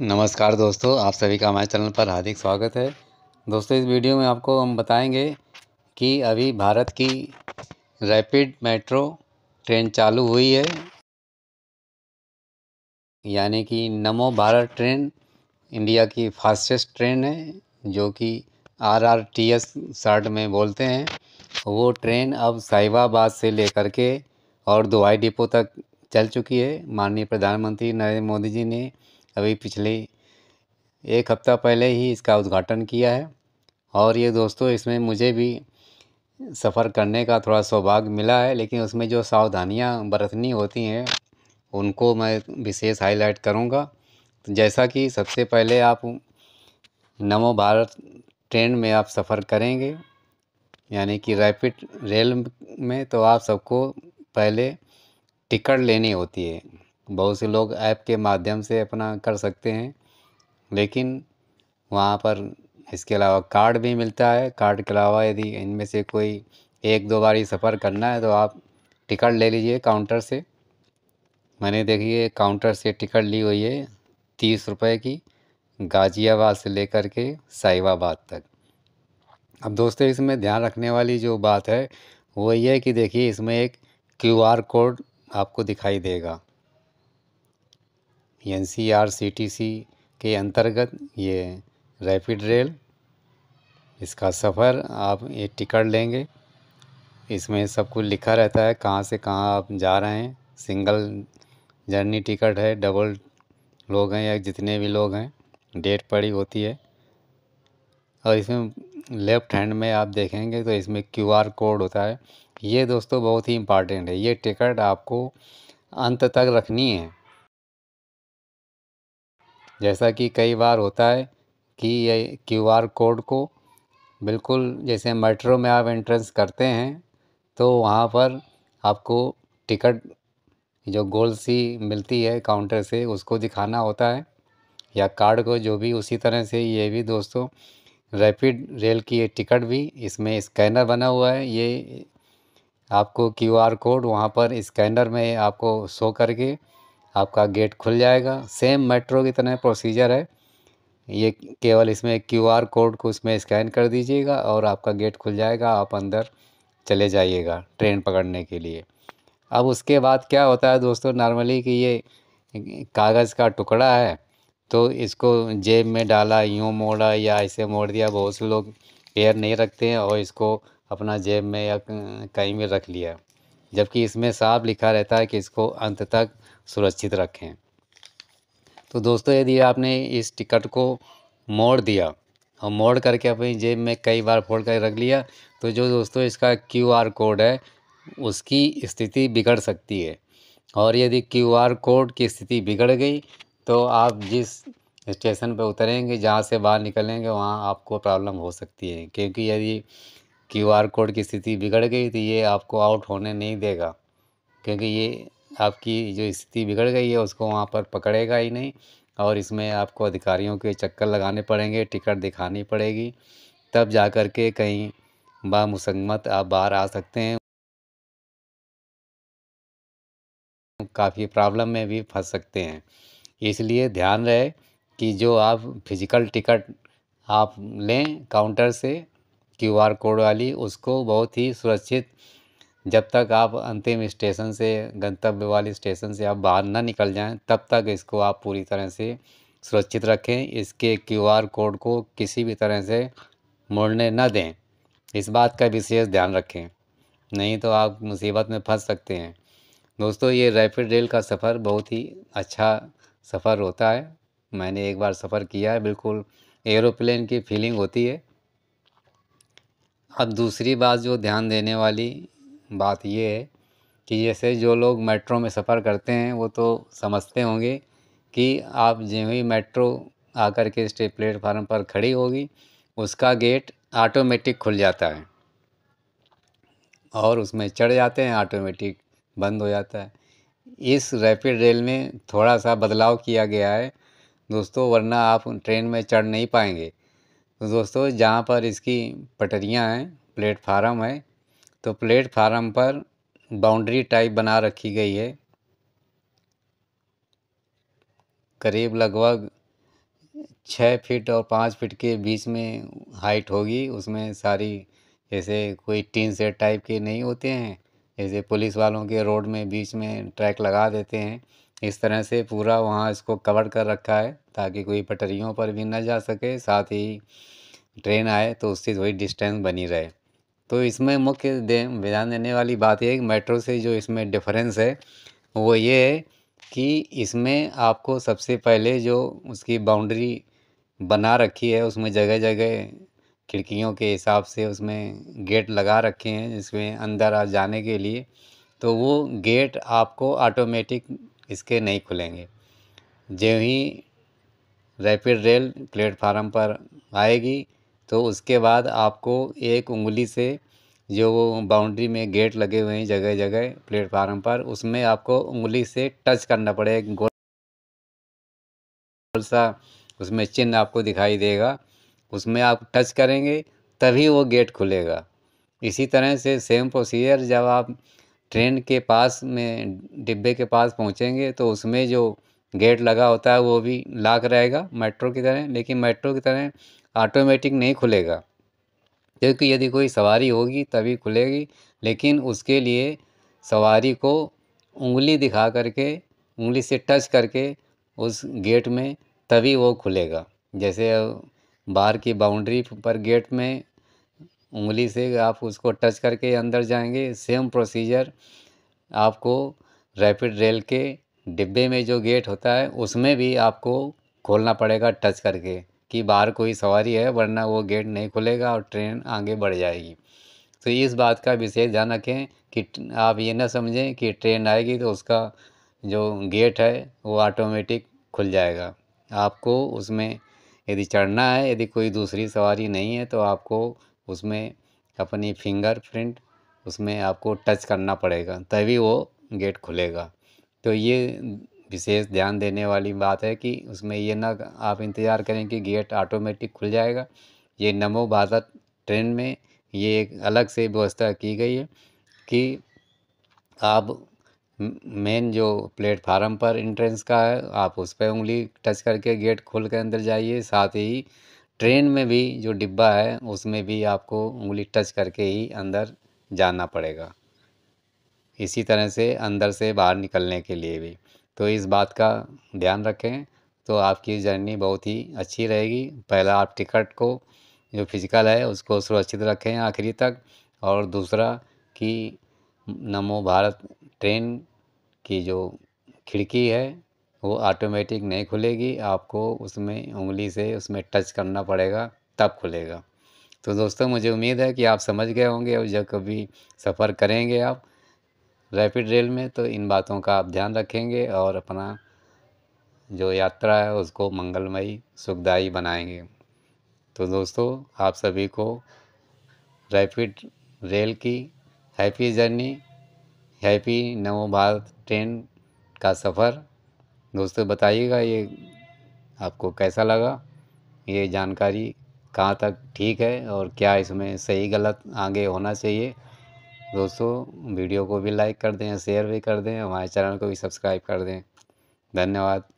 नमस्कार दोस्तों आप सभी का हमारे चैनल पर हार्दिक स्वागत है दोस्तों इस वीडियो में आपको हम बताएंगे कि अभी भारत की रैपिड मेट्रो ट्रेन चालू हुई है यानी कि नमो भारत ट्रेन इंडिया की फास्टेस्ट ट्रेन है जो कि R R T S short में बोलते हैं वो ट्रेन अब साहिबाबाद से लेकर के और दुआई डिपो तक चल चुकी है माननीय प्रधानमंत्री नरेंद्र मोदी जी ने अभी पिछले एक हफ़्ता पहले ही इसका उद्घाटन किया है और ये दोस्तों इसमें मुझे भी सफ़र करने का थोड़ा सौभाग्य मिला है लेकिन उसमें जो सावधानियां बरतनी होती हैं उनको मैं विशेष हाईलाइट करूंगा जैसा कि सबसे पहले आप नमो भारत ट्रेन में आप सफ़र करेंगे यानी कि रैपिड रेल में तो आप सबको पहले टिकट लेनी होती है बहुत से लोग ऐप के माध्यम से अपना कर सकते हैं लेकिन वहाँ पर इसके अलावा कार्ड भी मिलता है कार्ड के अलावा यदि इनमें से कोई एक दो बार ही सफ़र करना है तो आप टिकट ले लीजिए काउंटर से मैंने देखिए काउंटर से टिकट ली हुई है तीस रुपये की गाज़ियाबाद से लेकर के साहिबाबाद तक अब दोस्तों इसमें ध्यान रखने वाली जो बात है वो ये है कि देखिए इसमें एक क्यूआर कोड आपको दिखाई देगा N C R C T C के अंतर्गत ये रैपिड रेल इसका सफ़र आप एक टिकट लेंगे इसमें सब कुछ लिखा रहता है कहाँ से कहाँ आप जा रहे हैं सिंगल जर्नी टिकट है डबल लोग हैं या जितने भी लोग हैं डेट पड़ी होती है और इसमें लेफ़्ट हैंड में आप देखेंगे तो इसमें क्यूआर कोड होता है ये दोस्तों बहुत ही इम्पॉर्टेंट है ये टिकट आपको अंत तक रखनी है जैसा कि कई बार होता है कि ये क्यू आर कोड को बिल्कुल जैसे मेट्रो में आप एंट्रेंस करते हैं तो वहाँ पर आपको टिकट जो गोल सी मिलती है काउंटर से उसको दिखाना होता है या कार्ड को जो भी उसी तरह से ये भी दोस्तों रैपिड रेल की ये टिकट भी इसमें स्कैनर बना हुआ है ये आपको क्यूआर कोड वहाँ पर स्कैनर में आपको शो करके आपका गेट खुल जाएगा सेम मेट्रो की तरह प्रोसीजर है ये केवल इसमें क्यूआर कोड को इसमें स्कैन कर दीजिएगा और आपका गेट खुल जाएगा आप अंदर चले जाइएगा ट्रेन पकड़ने के लिए अब उसके बाद क्या होता है दोस्तों नॉर्मली कि ये कागज़ का टुकड़ा है तो इसको जेब में डाला यूँ मोड़ा या ऐसे मोड़ दिया बहुत से लोग पैर नहीं रखते हैं और इसको अपना जेब में या कहीं में रख लिया जबकि इसमें साफ लिखा रहता है कि इसको अंत तक सुरक्षित रखें तो दोस्तों यदि आपने इस टिकट को मोड़ दिया और मोड़ करके अपनी जेब में कई बार फोड़ कर रख लिया तो जो दोस्तों इसका क्यू आर कोड है उसकी स्थिति बिगड़ सकती है और यदि क्यू आर कोड की स्थिति बिगड़ गई तो आप जिस स्टेशन पर उतरेंगे जहाँ से बाहर निकलेंगे वहाँ आपको प्रॉब्लम हो सकती है क्योंकि यदि क्यूआर कोड की स्थिति बिगड़ गई तो ये आपको आउट होने नहीं देगा क्योंकि ये आपकी जो स्थिति बिगड़ गई है उसको वहाँ पर पकड़ेगा ही नहीं और इसमें आपको अधिकारियों के चक्कर लगाने पड़ेंगे टिकट दिखानी पड़ेगी तब जा कर के कहीं बामुसम्मत आप बाहर आ सकते हैं काफ़ी प्रॉब्लम में भी फंस सकते हैं इसलिए ध्यान रहे कि जो आप फिज़िकल टिकट आप लें काउंटर से क्यू आर कोड वाली उसको बहुत ही सुरक्षित जब तक आप अंतिम स्टेशन से गंतव्य वाले स्टेशन से आप बाहर ना निकल जाएं तब तक इसको आप पूरी तरह से सुरक्षित रखें इसके क्यू आर कोड को किसी भी तरह से मोड़ने न दें इस बात का विशेष ध्यान रखें नहीं तो आप मुसीबत में फंस सकते हैं दोस्तों ये रैपिड रेल का सफ़र बहुत ही अच्छा सफ़र होता है मैंने एक बार सफ़र किया है बिल्कुल एरोप्लेन की फीलिंग होती है अब दूसरी बात जो ध्यान देने वाली बात ये है कि जैसे जो लोग मेट्रो में सफ़र करते हैं वो तो समझते होंगे कि आप जो ही मेट्रो आकर के स्टे प्लेटफार्म पर खड़ी होगी उसका गेट ऑटोमेटिक खुल जाता है और उसमें चढ़ जाते हैं ऑटोमेटिक बंद हो जाता है इस रैपिड रेल में थोड़ा सा बदलाव किया गया है दोस्तों वरना आप ट्रेन में चढ़ नहीं पाएंगे तो दोस्तों जहाँ पर इसकी पटरियाँ हैं प्लेटफार्म है तो प्लेटफार्म पर बाउंड्री टाइप बना रखी गई है करीब लगभग छः फीट और पाँच फीट के बीच में हाइट होगी उसमें सारी जैसे कोई टीन सेट टाइप के नहीं होते हैं जैसे पुलिस वालों के रोड में बीच में ट्रैक लगा देते हैं इस तरह से पूरा वहाँ इसको कवर कर रखा है ताकि कोई पटरियों पर भी न जा सके साथ ही ट्रेन आए तो उससे थोड़ी डिस्टेंस बनी रहे तो इसमें मुख्य दे ध्यान देने वाली बात यह कि मेट्रो से जो इसमें डिफरेंस है वो ये है कि इसमें आपको सबसे पहले जो उसकी बाउंड्री बना रखी है उसमें जगह जगह खिड़कियों के हिसाब से उसमें गेट लगा रखे हैं जिसमें अंदर आ जाने के लिए तो वो गेट आपको ऑटोमेटिक इसके नहीं खुलेंगे जो ही रैपिड रेल प्लेटफार्म पर आएगी तो उसके बाद आपको एक उंगली से जो बाउंड्री में गेट लगे हुए हैं जगह जगह प्लेटफार्म पर उसमें आपको उंगली से टच करना पड़ेगा गोल सा उसमें चिन्ह आपको दिखाई देगा उसमें आप टच करेंगे तभी वो गेट खुलेगा इसी तरह से सेम प्रोसीजर जब आप ट्रेन के पास में डिब्बे के पास पहुँचेंगे तो उसमें जो गेट लगा होता है वो भी लाक रहेगा मेट्रो की तरह लेकिन मेट्रो की तरह ऑटोमेटिक नहीं खुलेगा क्योंकि यदि कोई सवारी होगी तभी खुलेगी लेकिन उसके लिए सवारी को उंगली दिखा करके उंगली से टच करके उस गेट में तभी वो खुलेगा जैसे बाहर की बाउंड्री पर गेट में उंगली से आप उसको टच करके अंदर जाएंगे सेम प्रोसीजर आपको रैपिड रेल के डिब्बे में जो गेट होता है उसमें भी आपको खोलना पड़ेगा टच करके कि बाहर कोई सवारी है वरना वो गेट नहीं खुलेगा और ट्रेन आगे बढ़ जाएगी तो इस बात का विशेष ध्यान रखें कि आप ये ना समझें कि ट्रेन आएगी तो उसका जो गेट है वो ऑटोमेटिक खुल जाएगा आपको उसमें यदि चढ़ना है यदि कोई दूसरी सवारी नहीं है तो आपको उसमें अपनी फिंगरप्रिंट उसमें आपको टच करना पड़ेगा तभी वो गेट खुलेगा तो ये विशेष ध्यान देने वाली बात है कि उसमें ये ना आप इंतज़ार करें कि गेट ऑटोमेटिक खुल जाएगा ये नमो भारत ट्रेन में ये एक अलग से व्यवस्था की गई है कि आप मेन जो प्लेटफार्म पर इंट्रेंस का है आप उस पर उंगली टच करके गेट खोल के अंदर जाइए साथ ही ट्रेन में भी जो डिब्बा है उसमें भी आपको उंगली टच करके ही अंदर जाना पड़ेगा इसी तरह से अंदर से बाहर निकलने के लिए भी तो इस बात का ध्यान रखें तो आपकी जर्नी बहुत ही अच्छी रहेगी पहला आप टिकट को जो फिज़िकल है उसको सुरक्षित रखें आखिरी तक और दूसरा कि नमो भारत ट्रेन की जो खिड़की है वो ऑटोमेटिक नहीं खुलेगी आपको उसमें उंगली से उसमें टच करना पड़ेगा तब खुलेगा तो दोस्तों मुझे उम्मीद है कि आप समझ गए होंगे और जब कभी सफ़र करेंगे आप रैपिड रेल में तो इन बातों का आप ध्यान रखेंगे और अपना जो यात्रा है उसको मंगलमयी सुखदायी बनाएंगे तो दोस्तों आप सभी को रैपिड रेल की happy journey happy Namo Bharat train का सफ़र दोस्तों बताइएगा ये आपको कैसा लगा ये जानकारी कहाँ तक ठीक है और क्या इसमें सही गलत आगे होना चाहिए दोस्तों वीडियो को भी लाइक कर दें शेयर भी कर दें हमारे चैनल को भी सब्सक्राइब कर दें धन्यवाद